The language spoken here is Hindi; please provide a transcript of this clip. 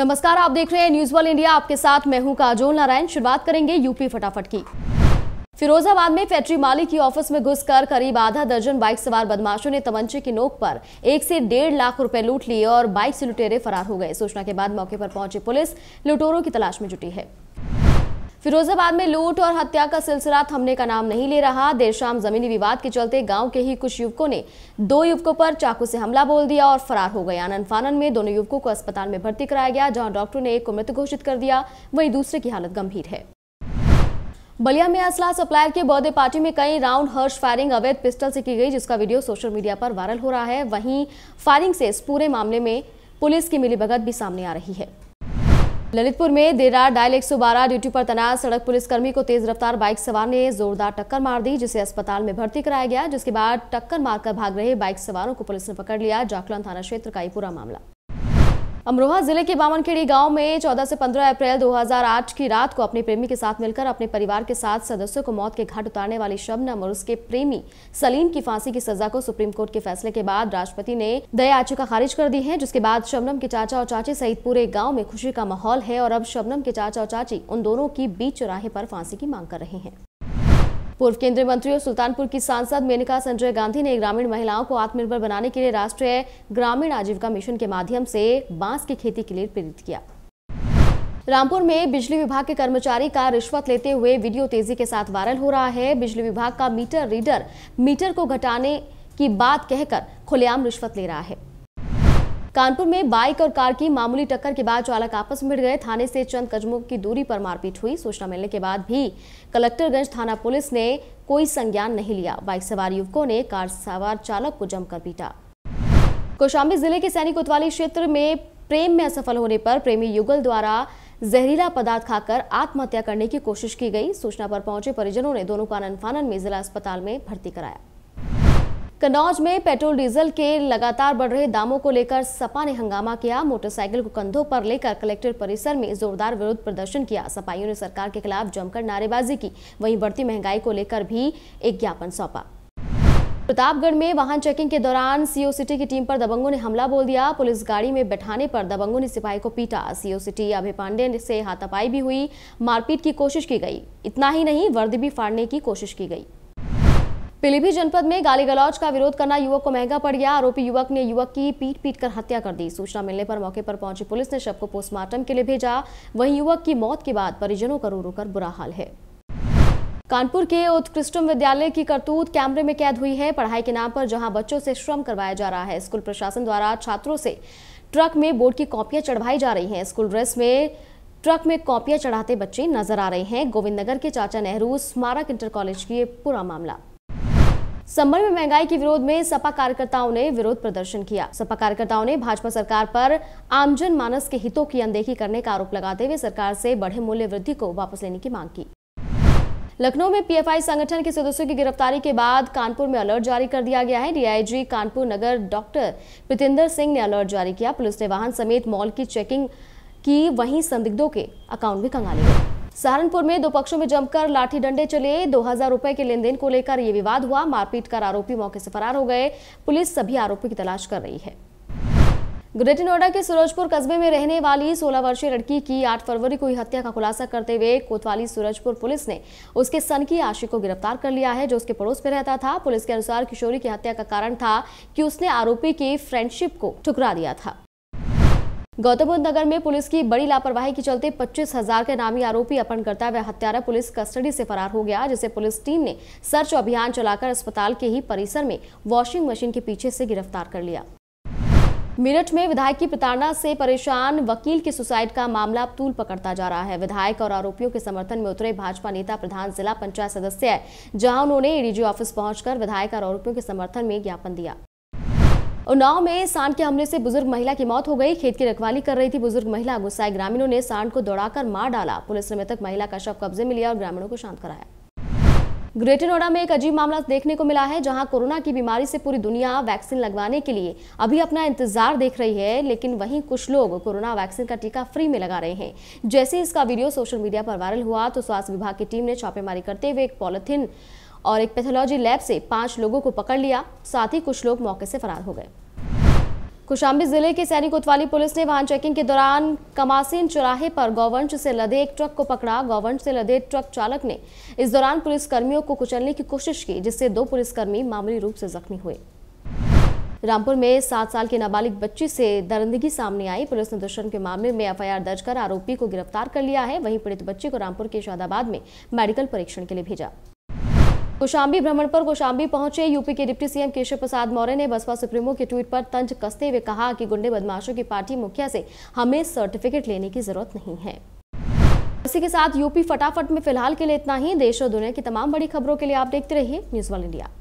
नमस्कार आप देख रहे हैं न्यूज वन इंडिया आपके साथ मैं हूं काजोल नारायण शुरुआत करेंगे यूपी फटाफट की फिरोजाबाद में फैक्ट्री मालिक की ऑफिस में घुसकर करीब आधा दर्जन बाइक सवार बदमाशों ने तमंचे की नोक पर एक से डेढ़ लाख रुपए लूट लिए और बाइक से लुटेरे फरार हो गए सूचना के बाद मौके पर पहुंची पुलिस लुटेरों की तलाश में जुटी है फिरोजाबाद में लूट और हत्या का सिलसिला थमने का नाम नहीं ले रहा देर शाम जमीनी विवाद के चलते गांव के ही कुछ युवकों ने दो युवकों पर चाकू से हमला बोल दिया और फरार हो गए आनंद फानन में दोनों युवकों को अस्पताल में भर्ती कराया गया जहां डॉक्टरों ने एक को मृत घोषित कर दिया वहीं दूसरे की हालत गंभीर है बलिया में असला सप्लायर के बर्थडे पार्टी में कई राउंड हर्ष फायरिंग अवैध पिस्टल से की गई जिसका वीडियो सोशल मीडिया पर वायरल हो रहा है वहीं फायरिंग से इस पूरे मामले में पुलिस की मिलीभगत भी सामने आ रही है ललितपुर में देर रात डायल 112 ड्यूटी पर तैनात सड़क पुलिसकर्मी को तेज रफ्तार बाइक सवार ने जोरदार टक्कर मार दी जिसे अस्पताल में भर्ती कराया गया जिसके बाद टक्कर मारकर भाग रहे बाइक सवारों को पुलिस ने पकड़ लिया जाकलन थाना क्षेत्र का ये पूरा मामला अमरोहा जिले के बामनखेड़ी गांव में 14 से 15 अप्रैल 2008 की रात को अपने प्रेमी के साथ मिलकर अपने परिवार के साथ सदस्यों को मौत के घाट उतारने वाली शबनम और उसके प्रेमी सलीम की फांसी की सजा को सुप्रीम कोर्ट के फैसले के बाद राष्ट्रपति ने दया याचिका खारिज कर दी है जिसके बाद शबनम के चाचा और चाची सहित पूरे गाँव में खुशी का माहौल है और अब शबनम के चाचा और चाची उन दोनों की बीच चौराहे पर फांसी की मांग कर रहे हैं पूर्व केंद्रीय मंत्री और सुल्तानपुर की सांसद मेनका संजय गांधी ने ग्रामीण महिलाओं को आत्मनिर्भर बनाने के लिए राष्ट्रीय ग्रामीण आजीविका मिशन के माध्यम से बांस की खेती के लिए प्रेरित किया रामपुर में बिजली विभाग के कर्मचारी का रिश्वत लेते हुए वीडियो तेजी के साथ वायरल हो रहा है बिजली विभाग का मीटर रीडर मीटर को घटाने की बात कहकर खुलेआम रिश्वत ले रहा है कानपुर में बाइक और कार की मामूली टक्कर के बाद चालक आपस में भिड़ गए थाने से चंद कजमों की दूरी पर मारपीट हुई सूचना मिलने के बाद भी कलेक्टरगंज थाना पुलिस ने कोई संज्ञान नहीं लिया बाइक सवार युवकों ने कार सवार चालक को जमकर पीटा कौशाम्बी जिले के सैनिक कोतवाली क्षेत्र में प्रेम में असफल होने पर प्रेमी युगल द्वारा जहरीला पदार्थ खाकर आत्महत्या करने की कोशिश की गई सूचना पर पहुंचे परिजनों ने दोनों को आनंद फानन में जिला अस्पताल में भर्ती कराया कन्नौज में पेट्रोल डीजल के लगातार बढ़ रहे दामों को लेकर सपा ने हंगामा किया मोटरसाइकिल को कंधों पर लेकर कलेक्टर परिसर में जोरदार विरोध प्रदर्शन किया सपाइयों ने सरकार के खिलाफ जमकर नारेबाजी की वहीं बढ़ती महंगाई को लेकर भी एक ज्ञापन सौंपा प्रतापगढ़ में वाहन चेकिंग के दौरान सीओ सिटी की टीम पर दबंगों ने हमला बोल दिया पुलिस गाड़ी में बैठाने पर दबंगों ने सिपाही को पीटा सीओ सिटी अभय पांडे से हाथापाई भी हुई मारपीट की कोशिश की गई इतना ही नहीं वर्दी भी फाड़ने की कोशिश की गई पीलीभीत जनपद में गाली गलौज का विरोध करना युवक को महंगा पड़ गया आरोपी युवक ने युवक की पीट पीट कर हत्या कर दी सूचना मिलने पर मौके पर पहुंची पुलिस ने शव को पोस्टमार्टम के लिए भेजा वहीं युवक की मौत के बाद परिजनों का रो रो कर बुरा हाल है कानपुर के उत्कृष्टम विद्यालय की करतूत कैमरे में कैद हुई है पढ़ाई के नाम पर जहां बच्चों से श्रम करवाया जा रहा है स्कूल प्रशासन द्वारा छात्रों से ट्रक में बोर्ड की कॉपियां चढ़वाई जा रही हैं स्कूल ड्रेस में ट्रक में कॉपियां चढ़ाते बच्चे नजर आ रहे हैं गोविंद नगर के चाचा नेहरू स्मारक इंटर कॉलेज की पूरा मामला संबंध में महंगाई के विरोध में सपा कार्यकर्ताओं ने विरोध प्रदर्शन किया सपा कार्यकर्ताओं ने भाजपा सरकार पर आमजन मानस के हितों की अनदेखी करने का आरोप लगाते हुए सरकार से बढ़े मूल्य वृद्धि को वापस लेने की मांग की लखनऊ में पीएफआई संगठन के सदस्यों की गिरफ्तारी के बाद कानपुर में अलर्ट जारी कर दिया गया है डीआईजी कानपुर नगर डॉक्टर प्रीतेंद्र सिंह ने अलर्ट जारी किया पुलिस ने वाहन समेत मॉल की चेकिंग की वहीं संदिग्धों के अकाउंट भी कंगाले गए सहारनपुर में दो पक्षों में जमकर लाठी डंडे चले दो हजार रुपए के लेन देन को लेकर यह विवाद हुआ मारपीट कर आरोपी मौके से फरार हो गए पुलिस सभी आरोपी की तलाश कर रही है ग्रेटर नोएडा के सूरजपुर कस्बे में रहने वाली 16 वर्षीय लड़की की 8 फरवरी को हुई हत्या का खुलासा करते हुए कोतवाली सूरजपुर पुलिस ने उसके सन की आशी को गिरफ्तार कर लिया है जो उसके पड़ोस में रहता था पुलिस के अनुसार किशोरी की हत्या का कारण था कि उसने आरोपी की फ्रेंडशिप को ठुकरा दिया था गौतम बुद्ध नगर में पुलिस की बड़ी लापरवाही के चलते पच्चीस हजार के नामी आरोपी अपहरणकर्ता व हत्यारा पुलिस कस्टडी से फरार हो गया जिसे पुलिस टीम ने सर्च अभियान चलाकर अस्पताल के ही परिसर में वॉशिंग मशीन के पीछे से गिरफ्तार कर लिया मेरठ में विधायक की प्रताड़ना से परेशान वकील की सुसाइड का मामला अब तूल पकड़ता जा रहा है विधायक और आरोपियों के समर्थन में उतरे भाजपा नेता प्रधान जिला पंचायत सदस्य है जहां उन्होंने एडीजी ऑफिस पहुंचकर विधायक और आरोपियों के समर्थन में ज्ञापन दिया उन्नाव में सांड के हमले से बुजुर्ग महिला की मौत हो गई खेत की रखवाली कर रही थी बुजुर्ग महिला गुस्साए ग्रामीणों ने सांड को दौड़ाकर मार डाला पुलिस ने मृतक महिला का शव कब्जे में लिया और ग्रामीणों को शांत कराया ग्रेटर नोएडा में एक अजीब मामला देखने को मिला है जहां कोरोना की बीमारी से पूरी दुनिया वैक्सीन लगवाने के लिए अभी अपना इंतजार देख रही है लेकिन वहीं कुछ लोग कोरोना वैक्सीन का टीका फ्री में लगा रहे हैं जैसे इसका वीडियो सोशल मीडिया पर वायरल हुआ तो स्वास्थ्य विभाग की टीम ने छापेमारी करते हुए एक पॉलिथिन और एक पैथोलॉजी लैब से पांच लोगों को पकड़ लिया साथ ही कुछ लोग मौके से फरार हो गए कुशाम्बी जिले के सैनिक कोतवाली पुलिस ने वाहन चेकिंग के दौरान कमासीन चौराहे पर गौवंश से लदे एक ट्रक को पकड़ा गौवंश से लदे ट्रक चालक ने इस दौरान पुलिसकर्मियों को कुचलने की कोशिश की जिससे दो पुलिसकर्मी मामूली रूप से जख्मी हुए रामपुर में सात साल की नाबालिग बच्ची से दरंदगी सामने आई पुलिस ने दुष्कर्म के मामले में एफआईआर दर्ज कर आरोपी को गिरफ्तार कर लिया है वहीं पीड़ित बच्ची को रामपुर के शादाबाद में मेडिकल परीक्षण के लिए भेजा कोशाम्बी भ्रमण पर कोशाम्बी पहुंचे यूपी के डिप्टी सीएम केशव प्रसाद मौर्य ने बसपा सुप्रीमो के ट्वीट पर तंज कसते हुए कहा कि गुंडे बदमाशों की पार्टी मुखिया से हमें सर्टिफिकेट लेने की जरूरत नहीं है इसी के साथ यूपी फटाफट में फिलहाल के लिए इतना ही देश और दुनिया की तमाम बड़ी खबरों के लिए आप देखते रहिए न्यूज वन इंडिया